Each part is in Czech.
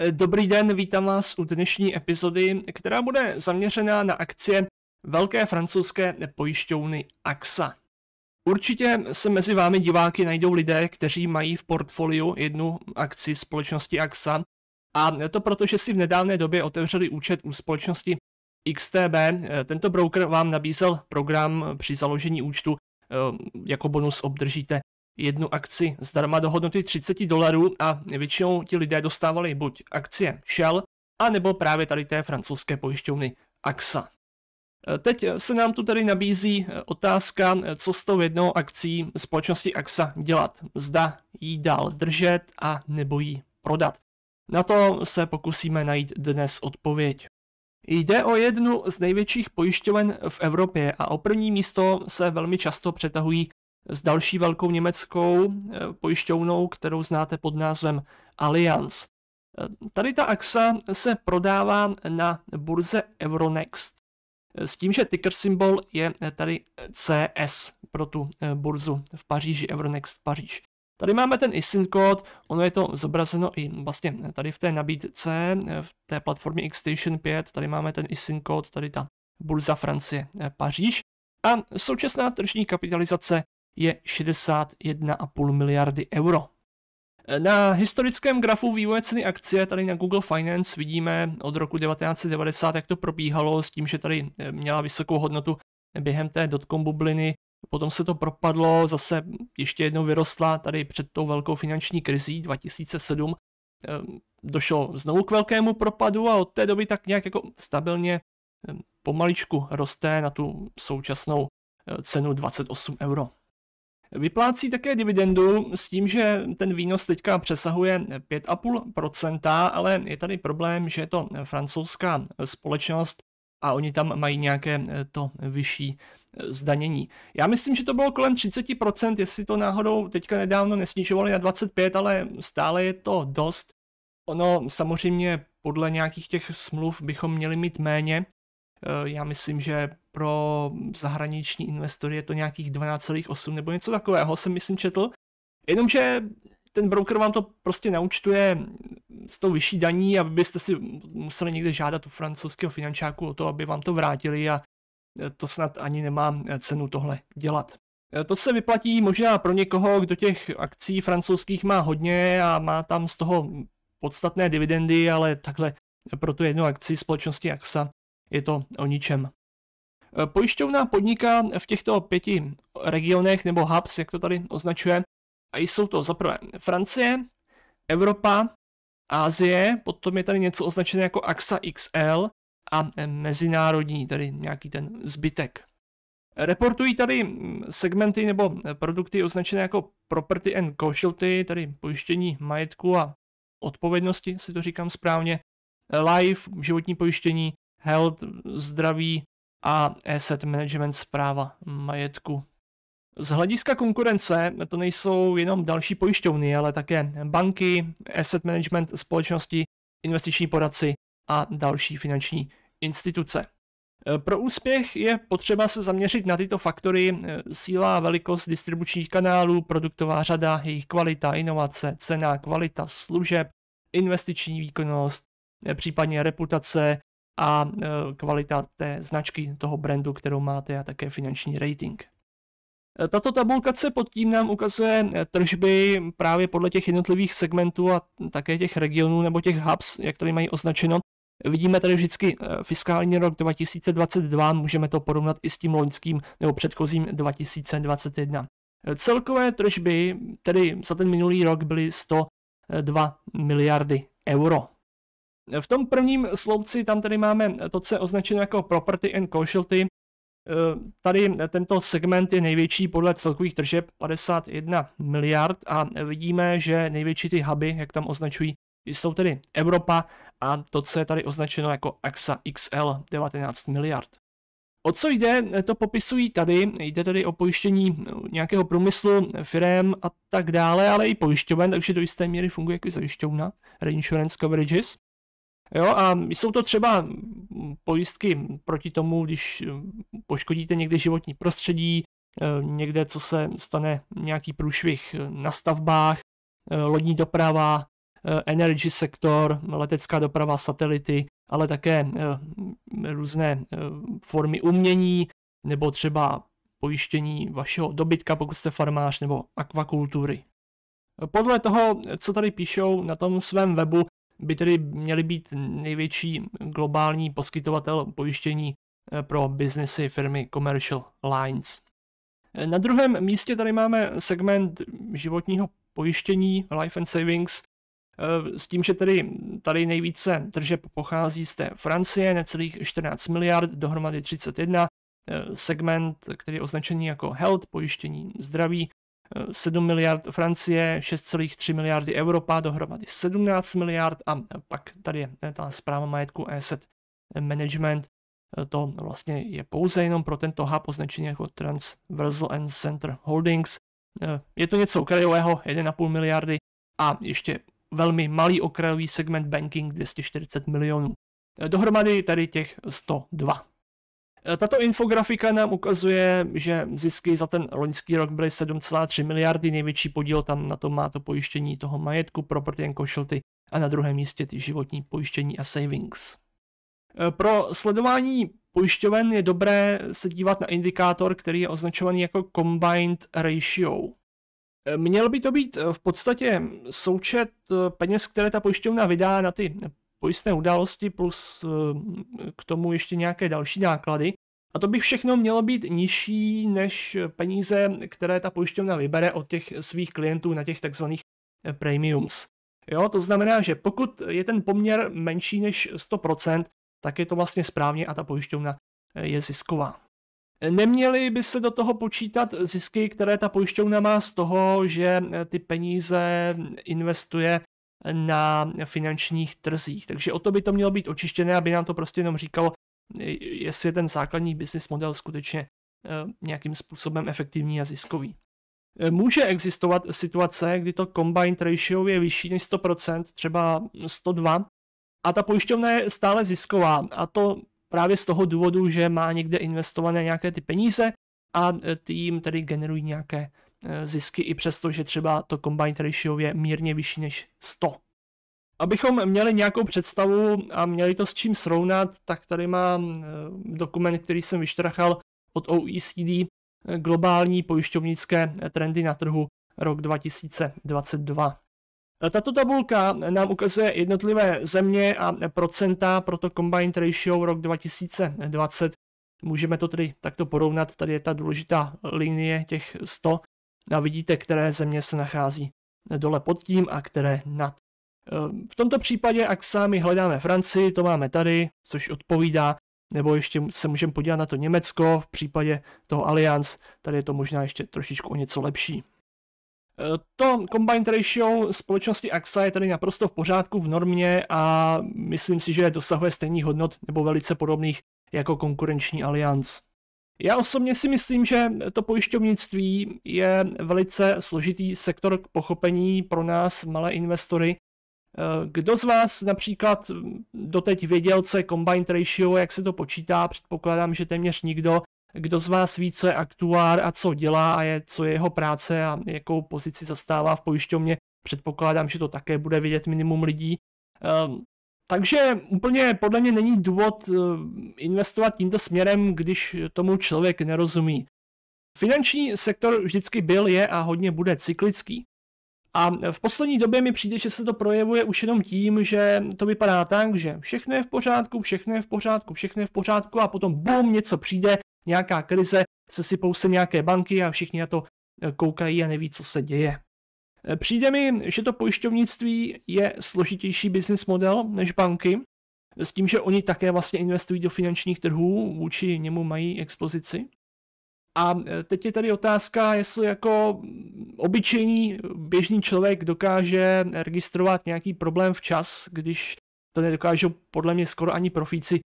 Eh, dobrý den, vítám vás u dnešní epizody, která bude zaměřená na akcie velké francouzské pojišťovny AXA. Určitě se mezi vámi diváky najdou lidé, kteří mají v portfoliu jednu akci společnosti AXA, a to proto, že si v nedávné době otevřeli účet u společnosti XTB. Eh, tento broker vám nabízel program při založení účtu, eh, jako bonus obdržíte jednu akci zdarma do hodnoty 30 dolarů a většinou ti lidé dostávali buď akcie Shell, anebo právě tady té francouzské pojišťovny AXA. E, teď e, se nám tu tady nabízí e, otázka, co s tou jednou akcí společnosti AXA dělat. Zda ji dál držet a nebo ji prodat. Na to se pokusíme najít dnes odpověď. Jde o jednu z největších pojišťoven v Evropě a o první místo se velmi často přetahují s další velkou německou eh, pojišťovnou, kterou znáte pod názvem Allianz. Eh, tady ta AXA se prodává na burze Euronext eh, s tím, že ticker symbol je tady CS pro tu burzu v Paříži, Euronext Paříž. Tady máme ten ISIN kód, ono je to zobrazeno i vlastně tady v té nabídce, v té platformě Xstation 5, tady máme ten ISIN kód, tady ta burza Francie Paříž. A současná tržní kapitalizace je 61,5 miliardy euro. Na historickém grafu vývoje ceny akcie tady na Google Finance vidíme od roku 1990, jak to probíhalo s tím, že tady eh, měla vysokou hodnotu během té dotcom bubliny, potom se to propadlo, zase ještě jednou vyrostla tady před tou velkou finanční krizí 2007, ehm, došlo znovu k velkému propadu a od té doby tak nějak jako stabilně ehm, pomaličku roste na tu současnou eh, cenu 28 euro. Vyplácí také dividendu s tím, že ten výnos teďka přesahuje 5,5%, ale je tady problém, že je to francouzská společnost a oni tam mají nějaké eh, to vyšší eh, zdanění. Já myslím, že to bylo kolem 30%, jestli to náhodou teďka nedávno nesnižovali na 25%, ale stále je to dost. Ono samozřejmě podle nějakých těch smluv bychom měli mít méně, Eh, já myslím, že pro zahraniční investory je to nějakých 12,8 nebo něco takového, jsem myslím četl. Jenomže ten broker vám to prostě naučtuje s tou vyšší daní, abyste si museli někde žádat u francouzského finančáku o to, aby vám to vrátili a eh, to snad ani nemá eh, cenu tohle dělat. To se vyplatí možná pro někoho, kdo těch akcí francouzských má hodně a má tam z toho podstatné dividendy, ale takhle pro tu jednu akci společnosti AXA je to o ničem. E, pojišťovna podniká v těchto pěti regionech nebo hubs, jak to tady označuje, a jsou to zaprvé Francie, Evropa, Ázie, potom je tady něco označené jako AXA XL a mezinárodní, tedy nějaký ten zbytek. Reportují tady segmenty nebo produkty označené jako property and casualty, tedy pojištění majetku a odpovědnosti, si to říkám správně, life, životní pojištění, health, zdraví a asset management zpráva majetku. Z hlediska konkurence to nejsou jenom další pojišťovny, ale také banky, asset management společnosti, investiční poradci a další finanční instituce. Pro úspěch je potřeba se zaměřit na tyto faktory síla a velikost distribučních kanálů, produktová řada, jejich kvalita, inovace, cena, kvalita služeb, investiční výkonnost, případně reputace, a e, kvalita té značky, toho brandu, kterou máte a také finanční rating. E, tato tabulka se pod tím nám ukazuje e, tržby právě podle těch jednotlivých segmentů a také těch regionů nebo těch hubs, jak tady mají označeno. Vidíme tady vždycky fiskální rok 2022, můžeme to porovnat i s tím loňským nebo předchozím 2021. Celkové tržby tedy za ten minulý rok byly 102 miliardy euro. V tom prvním sloupci tam tady máme to, co je označeno jako property and casualty. Eh, tady tento segment je největší podle celkových tržeb 51 miliard a vidíme, že největší ty huby, jak tam označují, jsou tedy Evropa a to, co je tady označeno jako AXA XL 19 miliard. O co jde, to popisují tady. Jde tady o pojištění nějakého průmyslu, firm a tak dále, ale i pojišťoven, takže do jisté míry funguje jako zajišťovna, reinsurance coverages. Jo, a jsou to třeba pojistky proti tomu, když eh, poškodíte někde životní prostředí, eh, někde, co se stane nějaký průšvih eh, na stavbách, lodní doprava, energy sektor, letecká doprava, satelity, ale také různé formy umění nebo třeba pojištění vašeho dobytka, pokud jste farmář, nebo akvakultury. Podle toho, co tady píšou na tom svém webu, by tedy měly být největší globální poskytovatel pojištění eh, pro biznesy firmy Commercial Lines. Eh, na druhém místě tady máme segment životního pojištění Life and Savings, eh, s tím, že tedy tady nejvíce tržeb pochází z té Francie, necelých 14 miliard, dohromady 31, segment, který je označený jako health, pojištění zdraví, 7 miliard Francie, 6,3 miliardy Evropa, dohromady 17 miliard a pak tady je eh, ta zpráva majetku asset management, eh, to vlastně je pouze jenom pro tento hub označený jako Transversal and Center Holdings. Eh, je to něco okrajového, 1,5 miliardy a ještě velmi malý okrajový segment banking 240 milionů. Dohromady tady těch 102 Eh, tato infografika nám ukazuje, že zisky za ten loňský rok byly 7,3 miliardy, největší podíl tam na tom má to pojištění toho majetku, property and casualty a na druhém místě ty životní pojištění a savings. Eh, pro sledování pojišťoven je dobré se dívat na indikátor, který je označovaný jako Combined Ratio. Eh, měl by to být v podstatě součet peněz, které ta pojišťovna vydá na ty pojistné události plus eh, k tomu ještě nějaké další náklady. A to by všechno mělo být nižší než peníze, které ta pojišťovna vybere od těch svých klientů na těch takzvaných eh, premiums. Jo, to znamená, že pokud je ten poměr menší než 100%, tak je to vlastně správně a ta pojišťovna eh, je zisková. Neměly by se do toho počítat zisky, které ta pojišťovna má z toho, že ty peníze investuje na finančních trzích. Takže o to by to mělo být očištěné, aby nám to prostě jenom říkalo, jestli je ten základní business model skutečně eh, nějakým způsobem efektivní a ziskový. Eh, může existovat situace, kdy to combined ratio je vyšší než 100%, třeba 102, a ta pojišťovna je stále zisková. A to právě z toho důvodu, že má někde investované nějaké ty peníze a eh, ty jim tedy generují nějaké Eh, zisky i přesto, že třeba to combined ratio je mírně vyšší než 100. Abychom měli nějakou představu a měli to s čím srovnat, tak tady mám eh, dokument, který jsem vyštrachal od OECD, eh, globální pojišťovnické trendy na trhu rok 2022. Tato tabulka nám ukazuje jednotlivé země a procenta pro to combined ratio rok 2020. Můžeme to tedy takto porovnat, tady je ta důležitá linie těch 100 a vidíte, které země se nachází dole pod tím a které nad. Eh, v tomto případě, ak sami hledáme Francii, to máme tady, což odpovídá, nebo ještě se můžeme podívat na to Německo, v případě toho Allianz, tady je to možná ještě trošičku o něco lepší. Eh, to combined ratio společnosti AXA je tady naprosto v pořádku v normě a myslím si, že dosahuje stejných hodnot nebo velice podobných jako konkurenční Allianz. Já osobně si myslím, že to pojišťovnictví je velice složitý sektor k pochopení pro nás, malé investory. Eh, kdo z vás například hm, doteď věděl, co je combined ratio, jak se to počítá, předpokládám, že téměř nikdo. Kdo z vás ví, co je aktuár a co dělá a je, co je jeho práce a jakou pozici zastává v pojišťovně, předpokládám, že to také bude vědět minimum lidí. Eh, takže úplně podle mě není důvod eh, investovat tímto směrem, když tomu člověk nerozumí. Finanční sektor vždycky byl, je a hodně bude cyklický. A v poslední době mi přijde, že se to projevuje už jenom tím, že to vypadá tak, že všechno je v pořádku, všechno je v pořádku, všechno je v pořádku a potom bum, něco přijde, nějaká krize, se sypou se nějaké banky a všichni na to eh, koukají a neví, co se děje. Eh, přijde mi, že to pojišťovnictví je složitější business model než banky, s tím, že oni také vlastně investují do finančních trhů, vůči němu mají expozici. A eh, teď je tady otázka, jestli jako obyčejný běžný člověk dokáže registrovat nějaký problém včas, když to nedokážou podle mě skoro ani profíci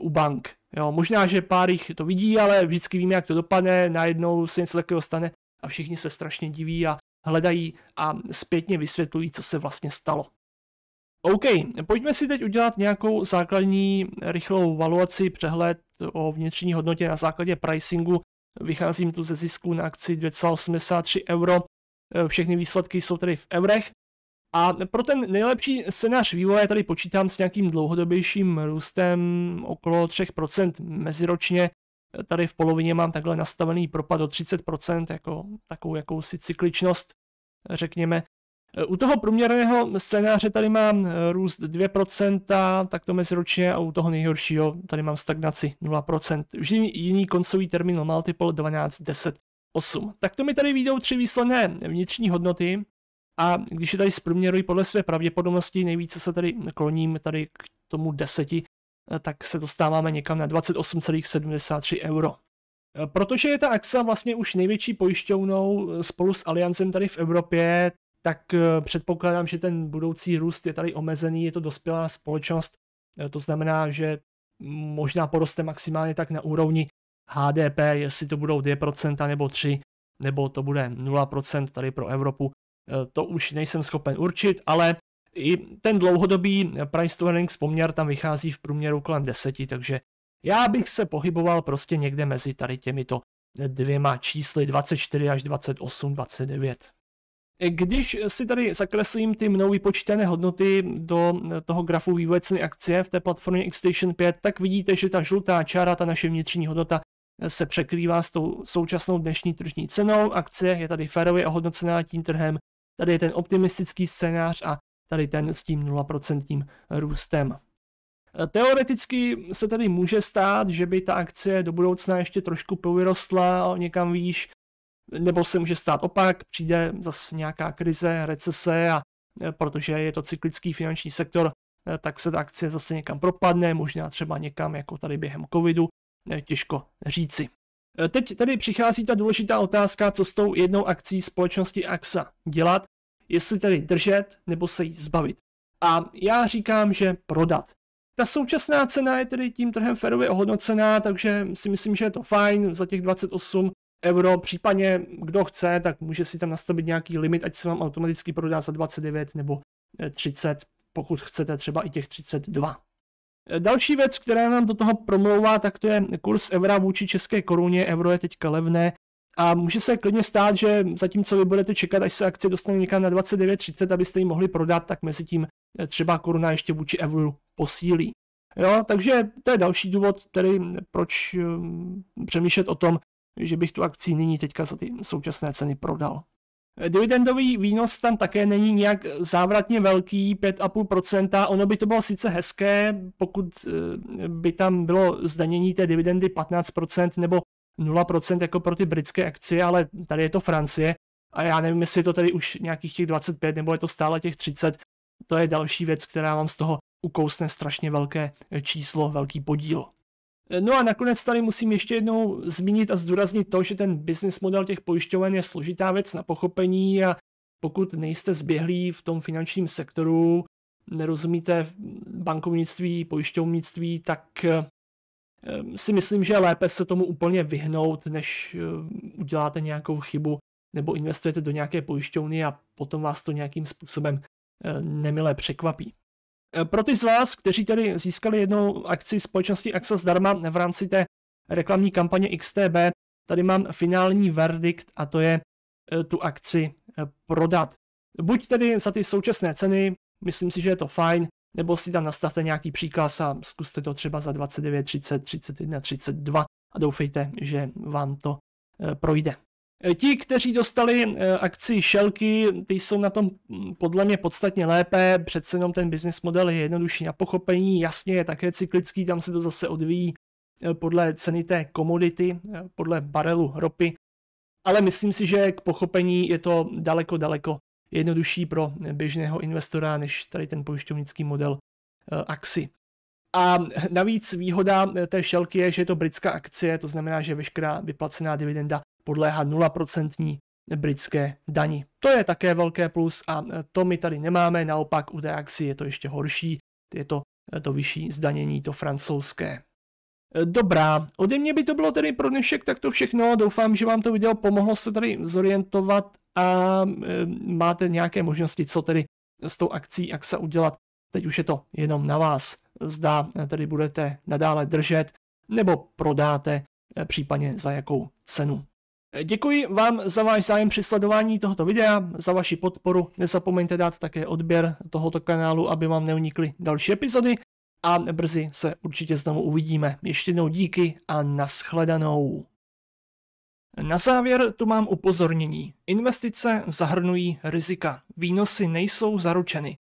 u bank. Jo, možná, že pár jich to vidí, ale vždycky víme, jak to dopadne, najednou se něco takového stane a všichni se strašně diví a hledají a zpětně vysvětlují, co se vlastně stalo. OK, pojďme si teď udělat nějakou základní rychlou valuaci, přehled o vnitřní hodnotě na základě pricingu. Vycházím tu ze zisku na akci 2,83 euro. Všechny výsledky jsou tady v eurech. A pro ten nejlepší scénář vývoje tady počítám s nějakým dlouhodobějším růstem okolo 3% meziročně, tady v polovině mám takhle nastavený propad o 30%, jako takovou jakousi cykličnost, řekněme. U toho průměrného scénáře tady mám růst 2%, tak to meziročně, a u toho nejhoršího tady mám stagnaci 0%. Vždy jiný koncový termín multiple 12, 10, 8. Tak to mi tady výjdou tři výsledné vnitřní hodnoty a když je tady zprůměruji podle své pravděpodobnosti, nejvíce se tady kloním tady k tomu deseti Eh, tak se dostáváme někam na 28,73 euro. Eh, protože je ta AXA vlastně už největší pojišťovnou eh, spolu s Aliancem tady v Evropě, tak předpokládám, že ten budoucí růst je tady omezený, je to dospělá společnost, to znamená, že možná poroste maximálně tak na úrovni HDP, jestli to budou 2% nebo 3, nebo to bude 0% tady pro Evropu, to už nejsem schopen určit, ale i ten dlouhodobý price to earnings poměr tam vychází v průměru kolem 10, takže já bych se pohyboval prostě někde mezi tady těmito dvěma čísly 24 až 28, 29. Když si tady zakreslím ty mnou vypočítané hodnoty do toho grafu vývoje ceny akcie v té platformě Xstation 5, tak vidíte, že ta žlutá čára, ta naše vnitřní hodnota, se překrývá s tou současnou dnešní tržní cenou. Akcie je tady férově ohodnocená tím trhem. Tady je ten optimistický scénář a tady ten s tím 0% růstem. Teoreticky se tedy může stát, že by ta akcie do budoucna ještě trošku povyrostla někam výš, nebo se může stát opak, přijde zase nějaká krize, recese a e, protože je to cyklický finanční sektor, e, tak se ta akcie zase někam propadne, možná třeba někam jako tady během covidu, e, těžko říci. Teď tady přichází ta důležitá otázka, co s tou jednou akcí společnosti AXA dělat, jestli tedy držet nebo se jí zbavit. A já říkám, že prodat. Ta současná cena je tedy tím trhem ferově ohodnocená, takže si myslím, že je to fajn za těch 28 euro, případně kdo chce, tak může si tam nastavit nějaký limit, ať se vám automaticky prodá za 29 nebo 30, eh, pokud chcete třeba i těch 32. Eh, další věc, která nám do toho promlouvá, tak to je kurz evra vůči české koruně. Euro je teďka levné, a může se klidně stát, že zatímco vy budete čekat, až se akce dostane někam na 29.30, abyste ji mohli prodat, tak mezi tím eh, třeba koruna ještě vůči euru posílí. Jo, takže to je další důvod, který proč eh, přemýšlet o tom, že bych tu akci nyní teďka za ty současné ceny prodal. Eh, dividendový výnos tam také není nějak závratně velký, 5,5%. Ono by to bylo sice hezké, pokud by tam bylo zdanění té dividendy 15% nebo 0% jako pro ty britské akcie, ale tady je to Francie a já nevím, jestli je to tady už nějakých těch 25 nebo je to stále těch 30. To je další věc, která vám z toho ukousne strašně velké eh, číslo, velký podíl. Eh, no a nakonec tady musím ještě jednou zmínit a zdůraznit to, že ten business model těch pojišťoven je složitá věc na pochopení a pokud nejste zběhlí v tom finančním sektoru, nerozumíte bankovnictví, pojišťovnictví, tak eh, Ehm, si myslím, že je lépe se tomu úplně vyhnout, než eh, uděláte nějakou chybu nebo investujete do nějaké pojišťovny a potom vás to nějakým způsobem eh, nemile překvapí. Eh, pro ty z vás, kteří tedy získali jednou akci společnosti AXA zdarma v rámci té reklamní kampaně XTB, tady mám finální verdikt a to je tu akci prodat. Buď tedy za ty současné ceny, myslím si, že je to fajn, nebo si tam nastavte nějaký příkaz a zkuste to třeba za 29, 30, 31, 32 a doufejte, že vám to eh, projde. Eh, ti, kteří dostali eh, akci šelky, ty jsou na tom hm, podle mě podstatně lépe, přece jenom ten business model je jednodušší na pochopení, jasně je také cyklický, tam se to zase odvíjí podle ceny té komodity, podle barelu ropy, ale myslím si, že k pochopení je to daleko, daleko jednodušší pro běžného investora než tady ten pojišťovnický model eh, AXI. A navíc výhoda eh, té šelky je, že je to britská akcie, to znamená, že veškerá vyplacená dividenda podléhá 0% britské dani. To je také velké plus a eh, to my tady nemáme, naopak u té akcie je to ještě horší, je to to vyšší zdanění, to francouzské. Dobrá, ode mě by to bylo tedy pro dnešek takto všechno, doufám, že vám to video pomohlo se tady zorientovat a máte nějaké možnosti, co tedy s tou akcí AXA udělat. Teď už je to jenom na vás. Zda tedy budete nadále držet nebo prodáte, e, případně za jakou cenu. E, děkuji vám za váš zájem při sledování tohoto videa, za vaši podporu. Nezapomeňte dát také odběr tohoto kanálu, aby vám neunikly další epizody a brzy se určitě znovu uvidíme. Ještě jednou díky a naschledanou. Na závěr tu mám upozornění. Investice zahrnují rizika. Výnosy nejsou zaručeny.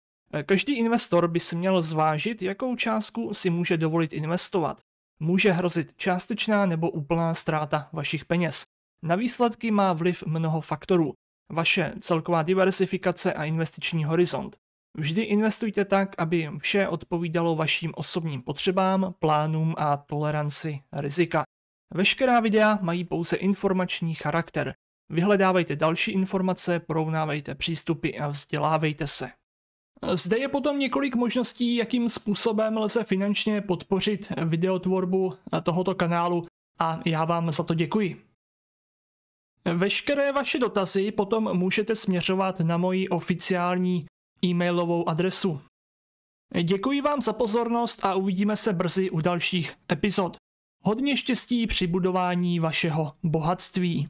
Každý investor by si měl zvážit, jakou částku si může dovolit investovat. Může hrozit částečná nebo úplná ztráta vašich peněz. Na výsledky má vliv mnoho faktorů. Vaše celková diversifikace a investiční horizont. Vždy investujte tak, aby vše odpovídalo vašim osobním potřebám, plánům a toleranci rizika. Veškerá videa mají pouze informační charakter. Vyhledávejte další informace, porovnávejte přístupy a vzdělávejte se. Zde je potom několik možností, jakým způsobem lze finančně podpořit videotvorbu tohoto kanálu a já vám za to děkuji. Veškeré vaše dotazy potom můžete směřovat na moji oficiální e-mailovou adresu. Děkuji vám za pozornost a uvidíme se brzy u dalších epizod. Hodně štěstí při budování vašeho bohatství.